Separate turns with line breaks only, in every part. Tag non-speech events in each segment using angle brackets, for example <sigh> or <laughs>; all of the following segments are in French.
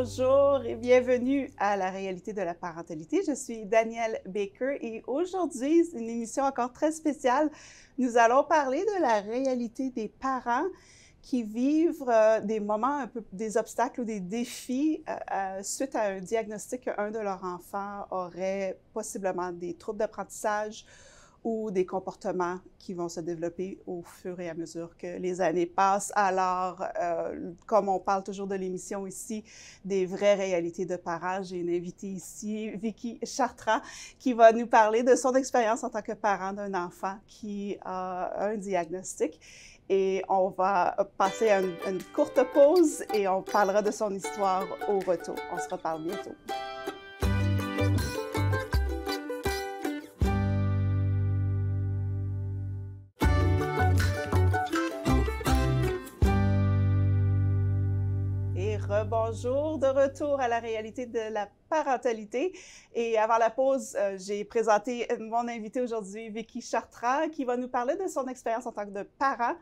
bonjour et bienvenue à la réalité de la parentalité. Je suis Danielle Baker et aujourd'hui, c'est une émission encore très spéciale. Nous allons parler de la réalité des parents qui vivent euh, des moments, un des obstacles ou des défis euh, euh, suite à un diagnostic qu'un de leurs enfants aurait possiblement des troubles d'apprentissage ou des comportements qui vont se développer au fur et à mesure que les années passent. Alors, euh, comme on parle toujours de l'émission ici, des vraies réalités de parents, j'ai une invitée ici, Vicky Chartrand, qui va nous parler de son expérience en tant que parent d'un enfant qui a un diagnostic. Et on va passer à une courte pause et on parlera de son histoire au retour. On se reparle bientôt. bonjour. De retour à la réalité de la parentalité. Et avant la pause, euh, j'ai présenté mon invité aujourd'hui, Vicky Chartra, qui va nous parler de son expérience en tant que parent,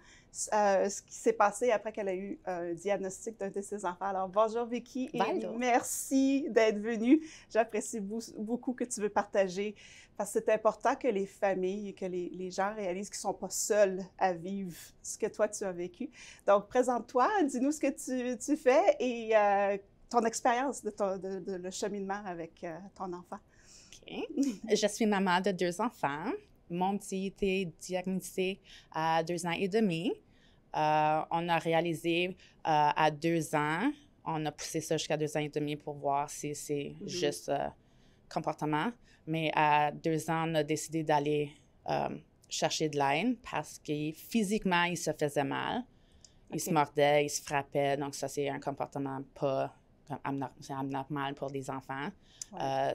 euh, ce qui s'est passé après qu'elle a eu euh, un diagnostic d'un de ses enfants. Alors, bonjour Vicky et merci d'être venue. J'apprécie beaucoup que tu veux partager parce que c'est important que les familles, que les, gens réalisent qu'ils ne sont pas seuls à vivre ce que toi, tu as vécu. Donc, présente-toi, dis-nous ce que tu, fais et euh, ton expérience de, ton, de, le cheminement avec euh, ton enfant.
OK. Je suis maman de deux enfants. Mon petit était diagnostiqué à deux ans et demi. Euh, on a réalisé à deux ans. On a poussé ça jusqu'à deux ans et demi pour voir si c'est mm-hmm. juste comportement, mais à deux ans, on a décidé d'aller euh, chercher de l'aide parce que physiquement, il se faisait mal. Il se mordait, il se frappait. Donc, ça, c'est un comportement pas abnormal pour les enfants. Euh,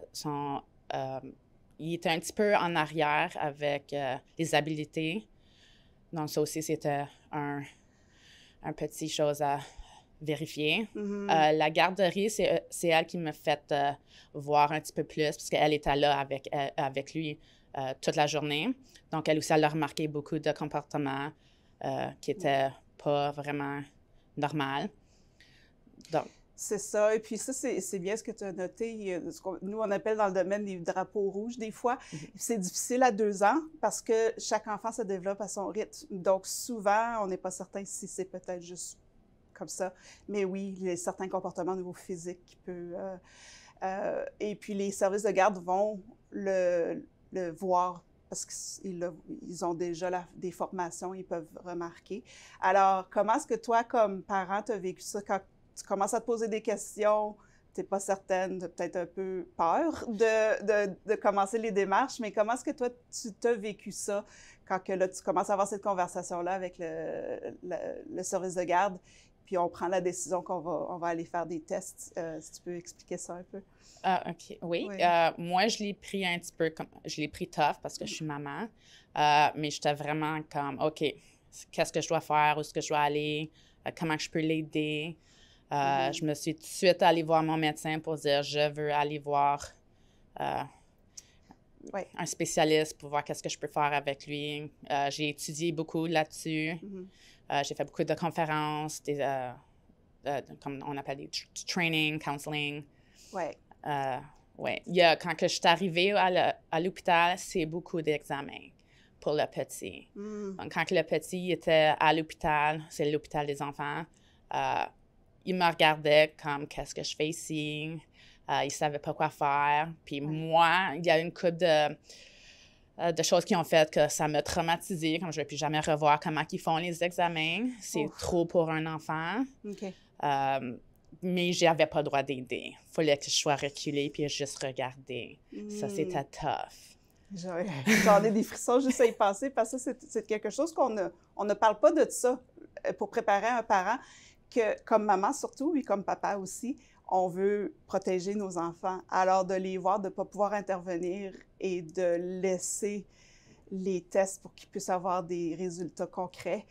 euh, il était un petit peu en arrière avec les habilités. Donc, ça aussi, c'était un, un petit chose à vérifier. Mm-hmm. Euh, la garderie, c'est, euh, elle qui me fait euh, voir un petit peu plus parce qu'elle était là avec, avec lui toute la journée. Donc, elle aussi, elle a remarqué beaucoup de comportements qui n'étaient mm. pas vraiment normal. Donc,
c'est ça. Et puis ça, c'est bien ce que tu as noté, nous, on appelle dans le domaine des drapeaux rouges des fois. Mm-hmm. C'est difficile à deux ans parce que chaque enfant se développe à son rythme. Donc souvent, on n'est pas certain si c'est peut-être juste ça. Mais oui, il y a certains comportements au niveau physique qui peut. Euh, euh, et puis les services de garde vont le, voir parce qu'ils ont déjà des formations, ils peuvent remarquer. Alors, comment est-ce que toi, comme parent, tu as vécu ça quand tu commences à te poser des questions? Tu n'es pas certaine, tu as peut-être un peu peur de, commencer les démarches, mais comment est-ce que toi, tu as vécu ça quand que là, tu commences à avoir cette conversation-là avec le service de garde puis on prend la décision qu'on va, on va aller faire des tests. Euh, si tu peux expliquer ça un peu.
Ah, OK. Oui. Euh, moi, je l'ai pris un petit peu comme. Je l'ai pris tough parce que je suis maman, euh, mais j'étais vraiment comme OK, qu'est-ce que je dois faire, où est-ce que je dois aller, comment je peux l'aider. Mm-hmm. Je me suis tout de suite allée voir mon médecin pour dire je veux aller voir un spécialiste pour voir qu'est-ce que je peux faire avec lui. Euh, j'ai étudié beaucoup là-dessus. Mm-hmm. Euh, j'ai fait beaucoup de conférences, des, euh, comme on appelle des training, counseling. Ouais. ouais. Il quand que je suis arrivée à, l'hôpital, c'est beaucoup d'examens pour le petit. Mm. Donc, quand le petit était à l'hôpital, c'est l'hôpital des enfants, il me regardait comme qu'est-ce que je fais ici, euh, ils ne savaient pas quoi faire. Puis moi, il y a une coupe de euh, de choses qui ont fait que ça m'a traumatisée, comme je ne vais plus jamais revoir comment ils font les examens. C'est trop pour un enfant. Mais Euh, mais j'avais pas le droit d'aider. Il fallait que je sois reculée puis juste regarder. Ça, c'était hmm. tough. <laughs> J'en ai
des frissons juste à y penser parce que c'est quelque chose qu'on ne, parle pas de ça euh, pour préparer un parent, que, comme maman surtout, oui, comme papa aussi on veut protéger nos enfants. Alors de les voir, de ne pas pouvoir intervenir et de laisser les tests pour qu'ils puissent avoir des résultats concrets,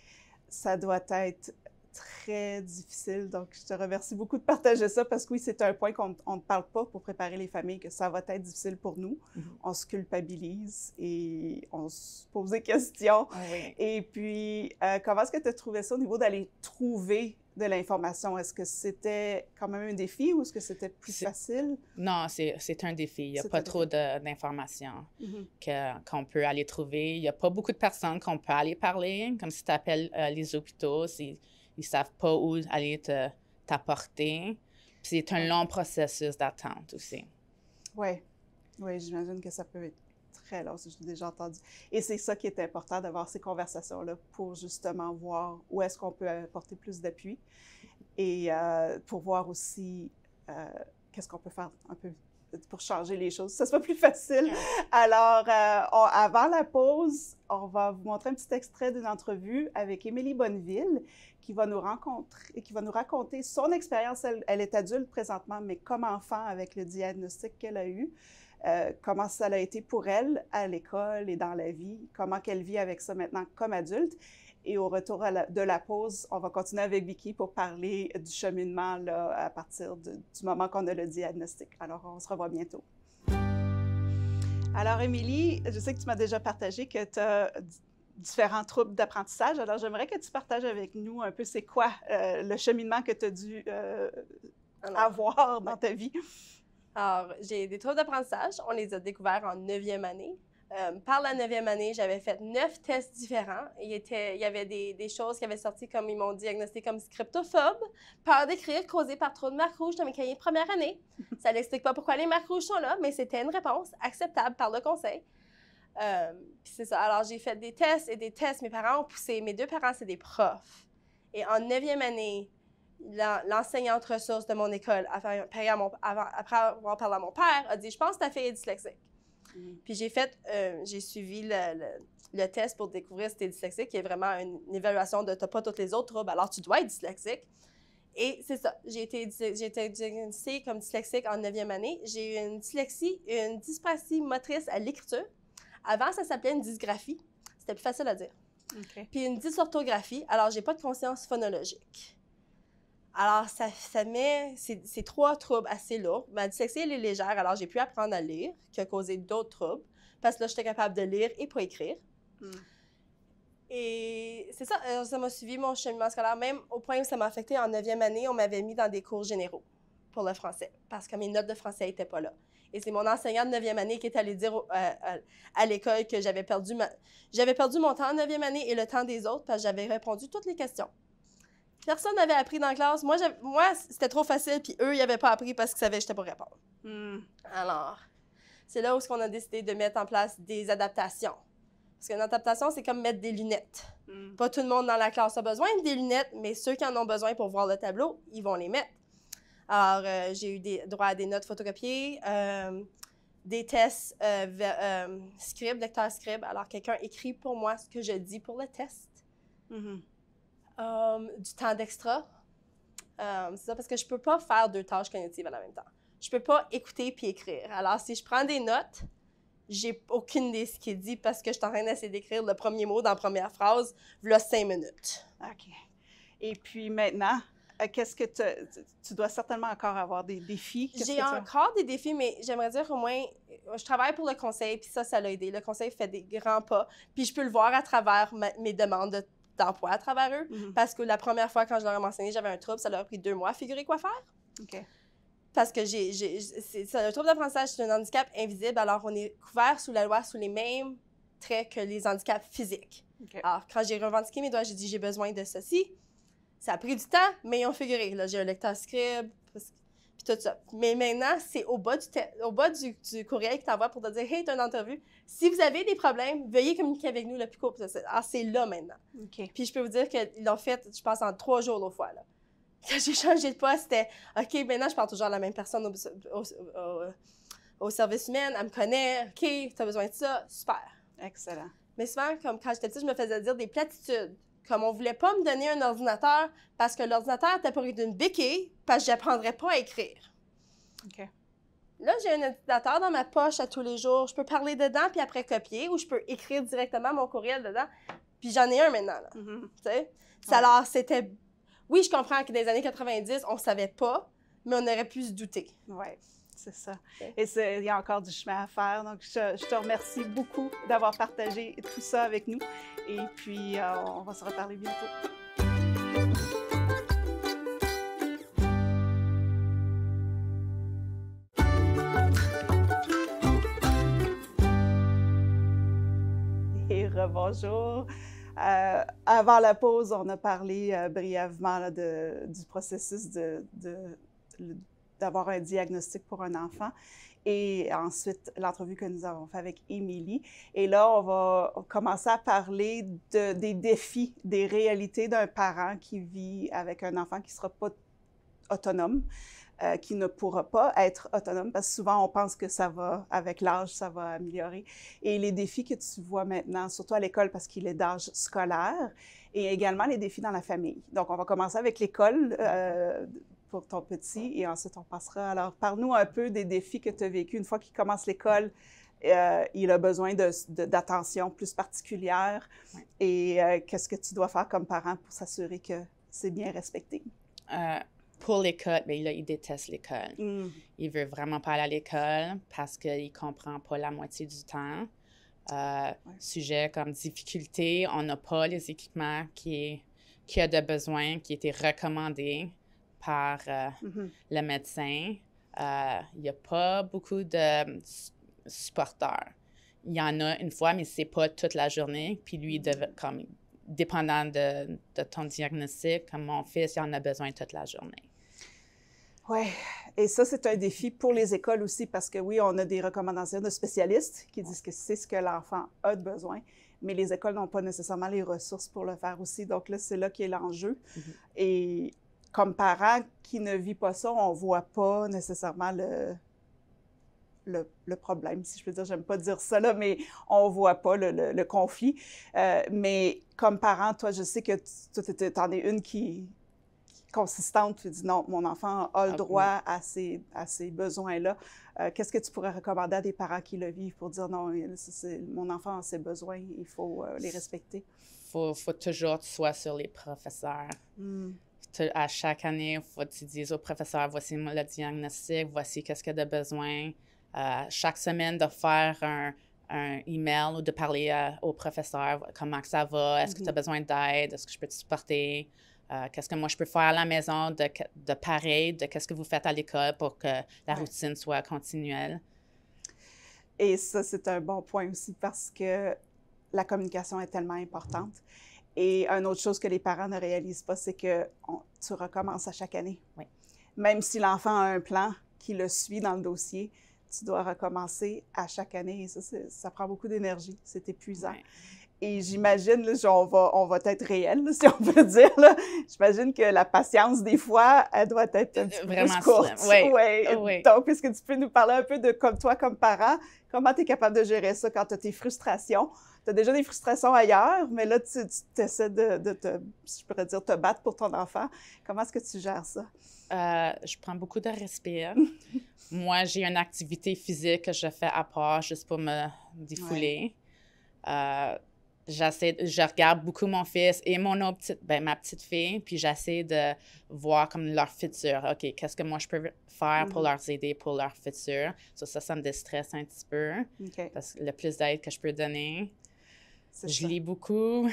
ça doit être très difficile. Donc, je te remercie beaucoup de partager ça parce que oui, c'est un point qu'on ne parle pas pour préparer les familles, que ça va être difficile pour nous. Mm-hmm. On se culpabilise et on se pose des questions. Ah et puis, euh, comment est-ce que tu as trouvé ça au niveau d'aller trouver de l'information? Est-ce que c'était quand même un défi ou est-ce que c'était plus facile?
Non, c'est un défi. Il n'y a pas trop d'informations mm-hmm. qu'on peut aller trouver. Il n'y a pas beaucoup de personnes qu'on peut aller parler. Comme si tu appelles euh, les hôpitaux, ils ne savent pas où aller t'apporter. C'est un long processus d'attente aussi.
Oui, oui, j'imagine que ça peut être alors je j'ai déjà entendu. Et c'est ça qui est important d'avoir ces conversations-là pour justement voir où est-ce qu'on peut apporter plus d'appui et euh, pour voir aussi euh, qu'est-ce qu'on peut faire un peu pour changer les choses, ça soit plus facile. Alors, euh, avant la pause, on va vous montrer un petit extrait d'une entrevue avec Émilie Bonneville, qui va nous rencontrer, qui va nous raconter son expérience. Elle, elle, est adulte présentement, mais comme enfant avec le diagnostic qu'elle a eu. Euh, comment ça a été pour elle à l'école et dans la vie, comment qu'elle vit avec ça maintenant comme adulte. Et au retour de la pause, on va continuer avec Vicky pour parler du cheminement à partir du moment qu'on a le diagnostic. Alors, on se revoit bientôt. Alors, Émilie, je sais que tu m'as déjà partagé que tu as différents troubles d'apprentissage. Alors, j'aimerais que tu partages avec nous un peu c'est quoi euh, le cheminement
que tu as dû euh, avoir dans ta vie. Alors, j'ai des troubles d'apprentissage. On les a découverts en neuvième année. Euh, par la neuvième année, j'avais fait neuf tests différents. Il, y avait des, choses qui avaient sorti comme ils m'ont diagnostiqué comme scriptophobe, peur d'écrire causée par trop de marques rouges dans mes cahiers de première année. Ça n'explique <laughs> pas pourquoi les marques rouges sont là, mais c'était une réponse acceptable par le conseil. Euh, c'est ça. Alors, j'ai fait des tests et des tests. Mes parents ont poussé. Mes deux parents, c'est des profs. Et en neuvième année, l'enseignante ressource de mon école, après, avoir parlé à mon père, a dit Je pense que ta fille est dyslexique. Mm. Puis j'ai euh, suivi le, test pour découvrir si tu es dyslexique, qui est vraiment une, évaluation de tu pas toutes les autres troubles, alors tu dois être dyslexique. Et c'est ça, j'ai été, été comme dyslexique en 9e année. J'ai eu une dyslexie, une dyspraxie motrice à l'écriture. Avant, ça s'appelait une dysgraphie. C'était plus facile à dire. Puis une dysorthographie, alors j'ai pas de conscience phonologique. Alors, ça, met ces, trois troubles assez lourds. Ma dyslexie, elle est légère, alors j'ai pu apprendre à lire, qui a causé d'autres troubles, parce que là, j'étais capable de lire et pas écrire. Hmm. Et c'est ça, euh, ça m'a suivi mon cheminement scolaire, même au point où ça m'a affecté en neuvième année, on m'avait mis dans des cours généraux pour le français, parce que mes notes de français n'étaient pas là. Et c'est mon enseignant de neuvième année qui est allé dire euh, à, l'école que j'avais perdu, perdu mon temps en neuvième année et le temps des autres parce que j'avais répondu toutes les questions. Personne n'avait appris dans la classe. Moi, c'était trop facile, puis eux, ils n'avaient pas appris parce qu'ils savaient que j'étais pour répondre. Hmm. Alors, c'est là où on a décidé de mettre en place des adaptations. Parce qu'une adaptation, c'est comme mettre des lunettes. Hmm. Pas tout le monde dans la classe a besoin des lunettes, mais ceux qui en ont besoin pour voir le tableau, ils vont les mettre. Alors, euh, j'ai eu des, droit à des notes photocopiées, euh, des tests euh, euh scribe, lecteur scribe. Alors, quelqu'un écrit pour moi ce que je dis pour le test. Hmm. Euh, du temps d'extra. Euh, c'est ça, parce que je ne peux pas faire deux tâches cognitives en même temps. Je ne peux pas écouter puis écrire. Alors, si je prends des notes, j'ai aucune idée de ce qui est dit parce que je suis en train d'essayer d'écrire le premier mot dans la première phrase, voilà cinq minutes. OK. Et puis maintenant, euh,
qu'est-ce que tu, dois certainement encore avoir des défis? J'ai encore
des défis, mais j'aimerais dire au moins, je travaille pour le conseil, puis ça, ça l'a aidé. Le conseil fait des grands pas, puis je peux le voir à travers mes demandes de d'emploi à travers eux. Mm-hmm. Parce que la première fois, quand je leur ai mentionné j'avais un trouble, ça leur a pris deux mois à figurer quoi faire. OK. Parce que j'ai, c'est, le trouble d'apprentissage, c'est un handicap invisible. Alors, on est couvert sous la loi sous les mêmes traits que les handicaps physiques. Alors, quand j'ai revendiqué mes droits, j'ai dit j'ai besoin de ceci. Ça a pris du temps, mais ils ont figuré. Là, j'ai un lecteur scribe, parce mais maintenant, c'est au bas du, au bas du, courriel que tu pour te dire Hey, tu as une entrevue. Si vous avez des problèmes, veuillez communiquer avec nous le plus court possible. Alors, ah, c'est là maintenant. OK. Puis je peux vous dire qu'ils l'ont fait, je pense, en trois jours l'autre fois. <laughs> Quand j'ai changé de poste, c'était OK, maintenant, je parle toujours à la même personne au, service humain, elle me connaît, OK, tu as besoin de ça, super. Excellent. Mais souvent, comme quand j'étais petite, je me faisais dire des platitudes. Comme on voulait pas me donner un ordinateur parce que l'ordinateur était pour d'une béquille, parce que pas à écrire. OK. Là, j'ai un ordinateur dans ma poche à tous les jours. Je peux parler dedans, puis après copier, ou je peux écrire directement mon courriel dedans. Puis j'en ai un maintenant. Là. Mm-hmm. Tu sais? Alors, c'était. Oui, je comprends que des années 90, on ne savait pas, mais on aurait pu se douter. Oui, c'est ça. Et il
y a encore du chemin à faire. Donc, je, te remercie beaucoup d'avoir partagé tout ça avec nous. Et puis, euh, on va se reparler bientôt. Bonjour. Euh, avant la pause, on a parlé euh, brièvement du processus de, d'avoir un diagnostic pour un enfant et ensuite l'entrevue que nous avons faite avec Émilie. Et là, on va commencer à parler de, des défis, des réalités d'un parent qui vit avec un enfant qui ne sera pas autonome, euh, qui ne pourra pas être autonome parce que souvent on pense que ça va, avec l'âge, ça va améliorer. Et les défis que tu vois maintenant, surtout à l'école parce qu'il est d'âge scolaire, et également les défis dans la famille. Donc on va commencer avec l'école. Euh, pour ton petit et ensuite on passera. Alors, parle-nous un peu des défis que tu as vécu une fois qu'il commence l'école. Euh, il a besoin d'attention plus particulière et qu'est-ce que tu dois faire comme parent pour s'assurer que c'est bien respecté?
Euh, pour l'école, mais ben, il déteste l'école. Mm. Il veut vraiment pas aller à l'école parce qu'il comprend pas la moitié du temps. Euh, sujet comme difficulté, on n'a pas les équipements qui, qui a de besoin, qui étaient recommandés par euh, mm-hmm. le médecin. Euh, il n'y a pas beaucoup de hum, supporters. Il y en a une fois, mais c'est pas toute la journée. Puis lui, comme dépendant de, de, ton diagnostic, comme mon fils, il en a besoin toute la journée.
Oui, et ça, c'est un défi pour les écoles aussi, parce que oui, on a des recommandations de spécialistes qui disent que c'est ce que l'enfant a de besoin, mais les écoles n'ont pas nécessairement les ressources pour le faire aussi. Donc là, c'est là est l'enjeu. Mm-hmm. Et comme parent qui ne vit pas ça, on ne voit pas nécessairement le, le, problème, si je peux dire. J'aime pas dire ça, mais on voit pas le, le, conflit. Euh, mais comme parent, toi, je sais que tu en es une qui, consistante, tu dis non, mon enfant a le ah, droit à ces, à ses besoins-là. Euh, qu'est-ce que tu pourrais recommander à des parents qui le vivent pour dire non, mon enfant a ses besoins, il faut euh, les respecter?
Il faut, toujours que tu sois sur les professeurs. Hmm. À chaque année, il faut que tu dises au professeur voici le diagnostic, voici qu'est-ce qu'il a de besoin. Euh, chaque semaine, de faire un, un email ou de parler au professeur comment ça va, est-ce que tu as mm-hmm. besoin d'aide, est-ce que je peux te supporter. Euh, qu'est-ce que moi je peux faire à la maison de, pareil, de qu'est-ce que vous faites à l'école pour que la routine soit continuelle.
Et ça, c'est un bon point aussi parce que la communication est tellement importante. Et une autre chose que les parents ne réalisent pas, c'est que tu recommences à chaque année. Oui. Même si l'enfant a un plan qui le suit dans le dossier, tu dois recommencer à chaque année. Et ça, ça prend beaucoup d'énergie. C'est épuisant. Et j'imagine, on va, on va être réel, <laughs> si on peut dire. J'imagine que la patience, des fois, elle doit être un euh, petit Vraiment plus courte. <laughs> Ah, ouais. Donc, est-ce que tu peux nous parler un peu de comme toi, comme parent, comment tu es capable de gérer ça quand tu as tes frustrations? Tu as déjà des frustrations ailleurs, mais là, tu, tu essaies de, te, je pourrais dire, te battre pour ton enfant. Comment est-ce que tu gères ça?
Euh, je prends beaucoup de respire. Hein. <laughs> Moi, j'ai une activité physique que je fais à part juste pour me défouler. Euh, j'essaie, je regarde beaucoup mon fils et mon autre petite, ben, ma petite fille, puis j'essaie de voir comme leur futur. OK, qu'est-ce que moi je peux faire pour mm-hmm. leur aider pour leur futur? ça, ça me déstresse un petit peu. Parce que le plus d'aide que je peux donner. Je lis beaucoup.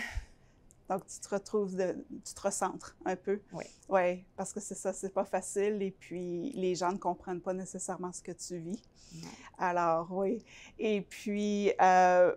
Donc, tu te retrouves, de, tu te recentres un peu. Oui. Oui, parce que c'est
ça, c'est pas facile et puis les gens ne comprennent pas nécessairement ce que tu vis. Alors, oui. Et puis, euh,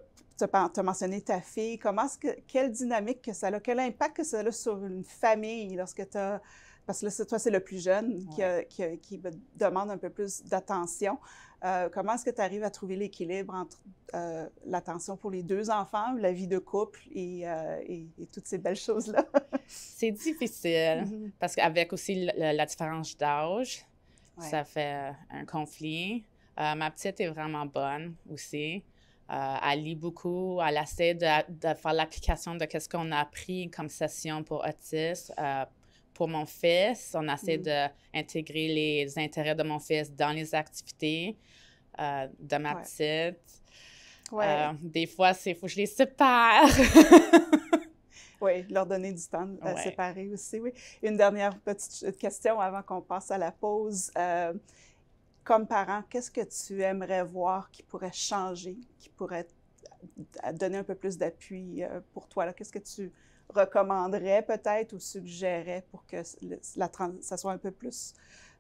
tu as, mentionné ta fille. Comment est-ce que, quelle dynamique que ça a, quel impact que ça a sur une famille lorsque tu as parce que toi, c'est le plus jeune qui, qui, demande un peu plus d'attention. Euh, comment est-ce que tu arrives à trouver l'équilibre entre euh, l'attention pour les deux enfants, la vie de couple et,
euh, et, toutes ces belles choses-là? <laughs> c'est difficile mm-hmm. parce qu'avec aussi la, différence d'âge, ça fait un conflit. ma petite est vraiment bonne aussi elle lit beaucoup, elle essaie de, de faire l'application de ce qu'on a appris comme session pour autistes euh, pour mon fils. On essaie de mm. d'intégrer les intérêts de mon fils dans les activités euh, de ma petite. Euh, des fois, c'est faut que je les sépare.
<laughs> oui, leur donner du temps à séparer aussi, oui. Une dernière petite question avant qu'on passe à la pause comme parent, qu'est-ce que tu aimerais voir qui pourrait changer, qui pourrait donner un peu plus d'appui euh, pour toi? Qu'est-ce que tu recommanderais peut-être ou suggérerais pour que la, ça soit un peu plus,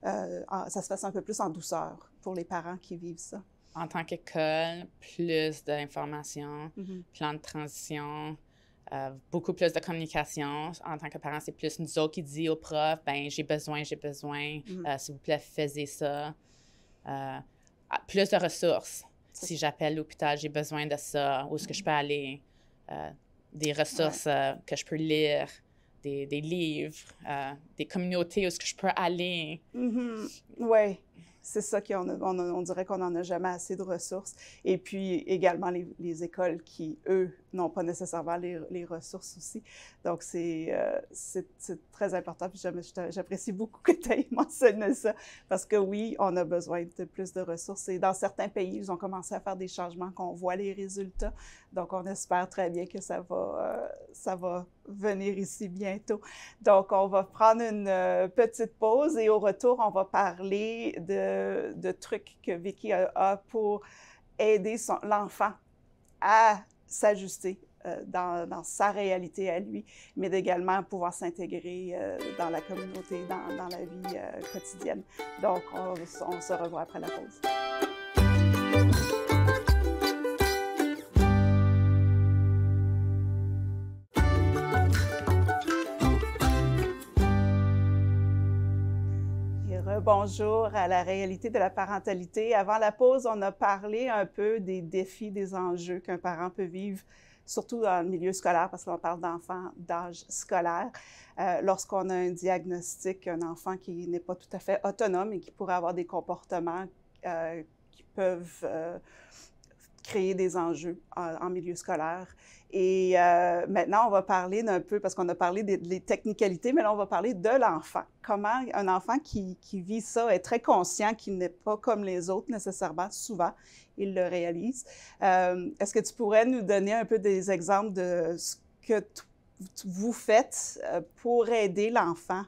euh, ça se fasse un peu plus en douceur pour les parents qui vivent ça?
En tant qu'école, plus d'informations, mm-hmm. plan de transition, euh, beaucoup plus de communication. En tant que parent, c'est plus nous autres qui dit aux profs, ben j'ai besoin, j'ai besoin, mm-hmm. s'il vous plaît, faites ça. Euh, plus de ressources. Si j'appelle l'hôpital, j'ai besoin de ça, où est-ce que je peux mm-hmm. aller, euh, des ressources euh, que je peux lire, des, livres, des communautés où est-ce que je peux aller.
Mm-hmm. C'est ça qu'on on, dirait qu'on n'en a jamais assez de ressources. Et puis également les, écoles qui, eux, n'ont pas nécessairement les, ressources aussi. Donc c'est, euh, c'est, très important. j'apprécie beaucoup que tu aies <laughs> mentionné ça parce que oui, on a besoin de plus de ressources. Et dans certains pays, ils ont commencé à faire des changements qu'on voit les résultats. Donc on espère très bien que ça va, euh, ça va venir ici bientôt. Donc on va prendre une euh, petite pause et au retour, on va parler de de, trucs que Vicky a, pour aider l'enfant à s'ajuster euh, dans, sa réalité à lui, mais également pouvoir s'intégrer euh, dans la communauté, dans, la vie euh, quotidienne. Donc, on, on se revoit après la pause. bonjour à la réalité de la parentalité. Avant la pause, on a parlé un peu des défis, des enjeux qu'un parent peut vivre, surtout dans le milieu scolaire, parce qu'on parle d'enfants d'âge scolaire. Euh, lorsqu'on a un diagnostic, un enfant qui n'est pas tout à fait autonome et qui pourrait avoir des comportements euh, qui peuvent... Euh, créer des enjeux euh, en milieu scolaire. Et euh, maintenant, on va parler d'un peu, parce qu'on a parlé des, technicalités, mais là, on va parler de l'enfant. Comment un enfant qui, qui, vit ça est très conscient qu'il n'est pas comme les autres nécessairement, souvent, il le réalise. Euh, est-ce que tu pourrais nous donner un peu des exemples de ce que vous faites pour aider l'enfant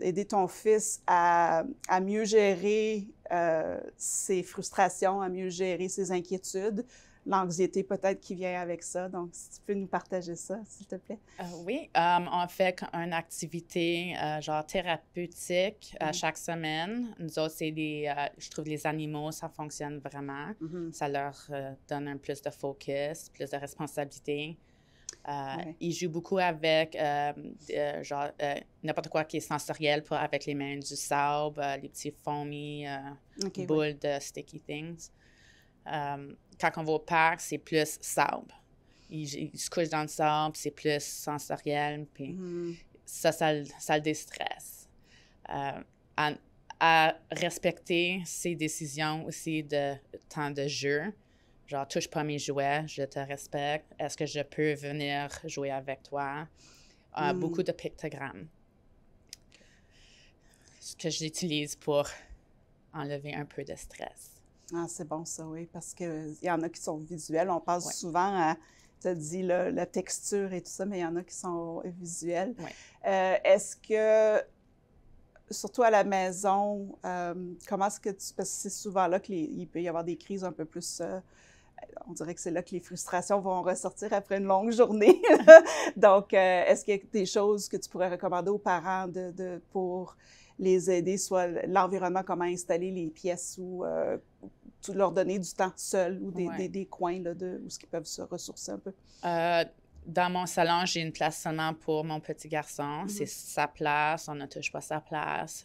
aider ton fils à, mieux gérer euh, ses frustrations, à mieux gérer ses inquiétudes, l'anxiété peut-être qui vient avec ça. Donc, si tu peux nous partager ça, s'il te plaît. Euh,
oui, euh, on fait une activité genre thérapeutique à mhm. chaque semaine. Nous autres, je trouve les animaux, ça fonctionne vraiment. Mhm. Ça leur donne un plus de focus, plus de responsabilité. Euh, il joue beaucoup avec euh, euh, genre n'importe quoi qui est sensoriel, pas avec les mains, du sable, les petits foamy, boules de sticky things. quand on va au parc, c'est plus sable. Il, se couche dans le sable, c'est plus sensoriel, puis ça, mm-hmm. ça, ça, le déstresse. à, respecter ses décisions aussi de temps de jeu, genre touche pas mes jouets, je te respecte, est-ce que je peux venir jouer avec toi? Euh, hmm. Beaucoup de pictogrammes. que j'utilise pour enlever un peu de stress. Ah, c'est
bon ça, oui, parce qu'il y en a qui sont visuels. On passe souvent à, tu as dit, la texture et tout ça, mais il y en a qui sont visuels. Euh, est-ce que surtout à la maison, euh, comment est-ce que tu... Parce que c'est souvent là qu'il peut y avoir des crises un peu plus on dirait que c'est là que les frustrations vont ressortir après une longue journée. <laughs> Donc, euh, est-ce qu'il y a des choses que tu pourrais recommander aux parents de, pour les aider, soit l'environnement, comment installer les pièces ou euh, leur donner du temps seul ou des, des, coins là, de, où -ce ils peuvent se ressourcer un peu?
Euh, dans mon salon, j'ai une place seulement pour mon petit garçon. Mm-hmm. C'est sa place, on ne touche pas sa place.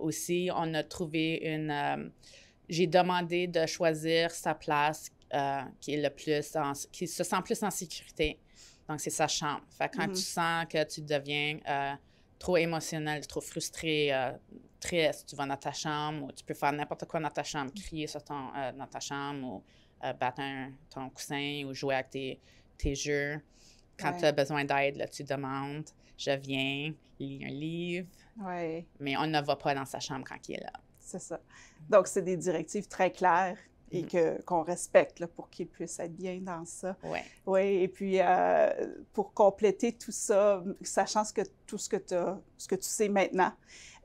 aussi, on a trouvé une j'ai demandé de choisir sa place euh, qui est le plus qui se sent plus en sécurité. Donc, c'est sa chambre. Fait quand mm-hmm. tu sens que tu deviens euh, trop émotionnel, trop frustré, euh, triste, tu vas dans ta chambre ou tu peux faire n'importe quoi dans ta chambre, mm-hmm. crier sur ton, dans ta chambre ou battre ton coussin ou jouer avec tes, jeux. Quand tu as besoin d'aide, tu demandes, je viens, lis un livre. Mais on ne va pas dans sa chambre quand il est là.
C'est ça. Donc, c'est des directives très claires et mm-hmm. que, qu'on respecte pour qu'ils puissent être bien dans ça. Oui. Ouais, et puis, euh, pour compléter tout ça, sachant que, tout ce que, ce que tu sais maintenant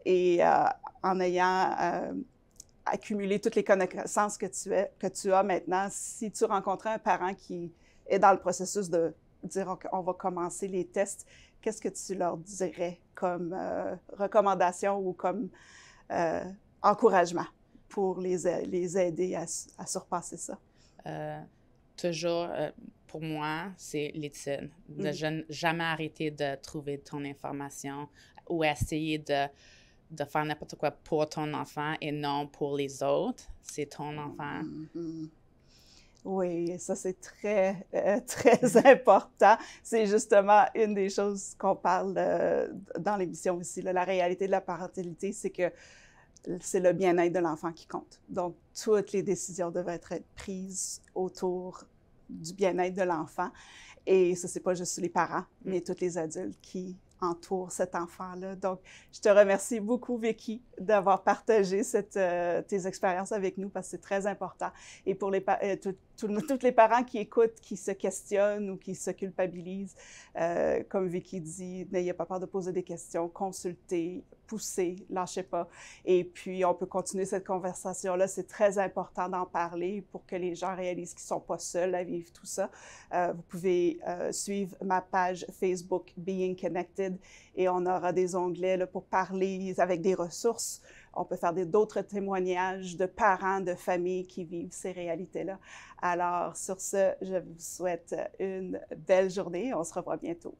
et euh, en ayant euh, accumulé toutes les connaissances que tu, es, que tu as maintenant, si tu rencontrais un parent qui est dans le processus de dire on va commencer les tests, qu'est-ce que tu leur dirais comme recommandation ou comme encouragement pour les, les aider
à, surpasser ça? Euh, toujours, euh, pour moi, c'est l'étude. De mm. jamais arrêter de trouver ton information ou essayer de, de faire n'importe quoi pour ton enfant et non pour les autres. C'est ton mm-hmm. enfant.
Oui, ça c'est très, euh, <laughs> très
important.
C'est justement une des choses qu'on parle dans l'émission aussi. La réalité de la parentalité, c'est que c'est le bien-être de l'enfant qui compte. Donc, toutes les décisions devraient être prises autour du bien-être de l'enfant. Et ce, n'est pas juste les parents, mm. mais tous les adultes qui entourent cet enfant-là. Donc, je te remercie beaucoup, Vicky, d'avoir partagé cette, euh, tes expériences avec nous parce que c'est très important. Et pour les, parents... Euh, tous les parents qui écoutent, qui se questionnent ou qui se culpabilisent, euh, comme Vicky dit, n'ayez pas peur de poser des questions, consultez, poussez, lâchez pas. Et puis, on peut continuer cette conversation-là. C'est très important d'en parler pour que les gens réalisent qu'ils sont pas seuls à vivre tout ça. Euh, vous pouvez euh, suivre ma page Facebook Being Connected et on aura des onglets là, pour parler avec des ressources on peut faire d'autres témoignages de parents, de familles qui vivent ces réalités-là. Alors, sur ce, je vous souhaite une belle journée. On se revoit bientôt.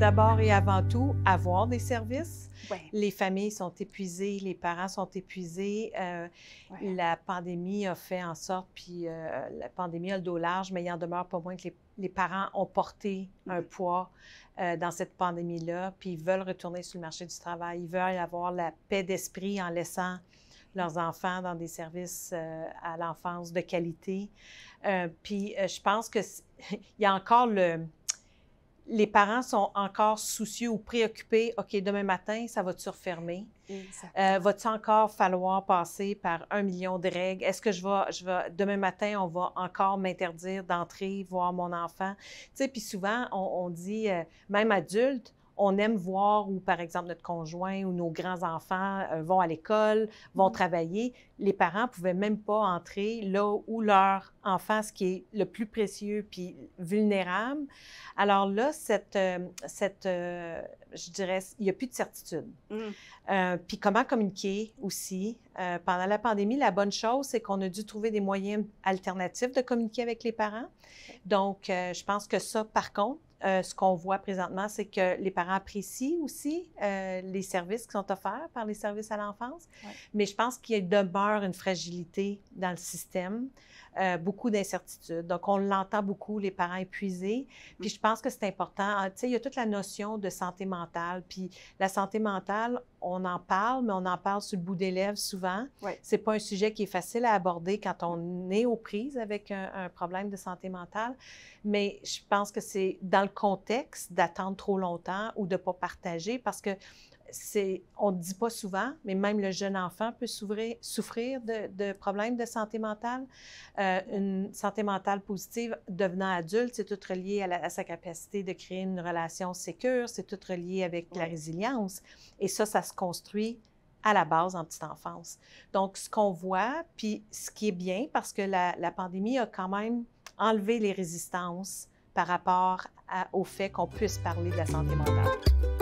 D'abord et avant tout, avoir des services.
Les familles sont épuisées, les parents sont épuisés. Euh, la pandémie a fait en sorte, puis euh, la pandémie a le dos large, mais il en demeure pas moins que les les parents ont porté un mm-hmm. poids euh, dans cette pandémie-là, puis ils veulent retourner sur le marché du travail. Ils veulent avoir la paix d'esprit en laissant leurs enfants dans des services euh, à l'enfance de qualité. Euh, puis je pense qu'il <laughs> y a encore le, les parents sont encore soucieux ou préoccupés. OK, demain matin, ça va-tu refermer? Euh, va-tu encore falloir passer par un million de règles? Est-ce que je vais, je vais, demain matin, on va encore m'interdire d'entrer voir mon enfant? Tu sais, puis souvent, on, dit, euh, même adulte, on aime voir où, par exemple, notre conjoint ou nos grands-enfants euh, vont à l'école, vont mm-hmm. travailler. Les parents ne pouvaient même pas entrer là où leur enfant, ce qui est le plus précieux puis vulnérable. Alors là, cette, euh, cette euh, je dirais, il n'y a plus de certitude. Mm. puis comment communiquer aussi? pendant la pandémie, la bonne chose, c'est qu'on a dû trouver des moyens alternatifs de communiquer avec les parents. Donc, je pense que ça, par contre, euh, ce qu'on voit présentement, c'est que les parents apprécient aussi euh, les services qui sont offerts par les services à l'enfance, mais je pense qu'il demeure une fragilité dans le système euh, beaucoup d'incertitudes. Donc, on l'entend beaucoup, les parents épuisés. Puis, je pense que c'est important. Hein, tu sais, il y a toute la notion de santé mentale. Puis, la santé mentale, on en parle, mais on en parle sur le bout des lèvres souvent. C'est pas un sujet qui est facile à aborder quand on est aux prises avec un, un problème de santé mentale. Mais je pense que c'est dans le contexte d'attendre trop longtemps ou de pas partager parce que on ne dit pas souvent, mais même le jeune enfant peut souffrir, de, problèmes de santé mentale. Euh, une santé mentale positive devenant adulte, c'est tout relié à, sa capacité de créer une relation sécure, c'est tout relié avec la résilience. Et ça, ça se construit à la base en petite enfance. Donc, ce qu'on voit, puis ce qui est bien, parce que la, pandémie a quand même enlevé les résistances par rapport au fait qu'on puisse parler de la santé mentale.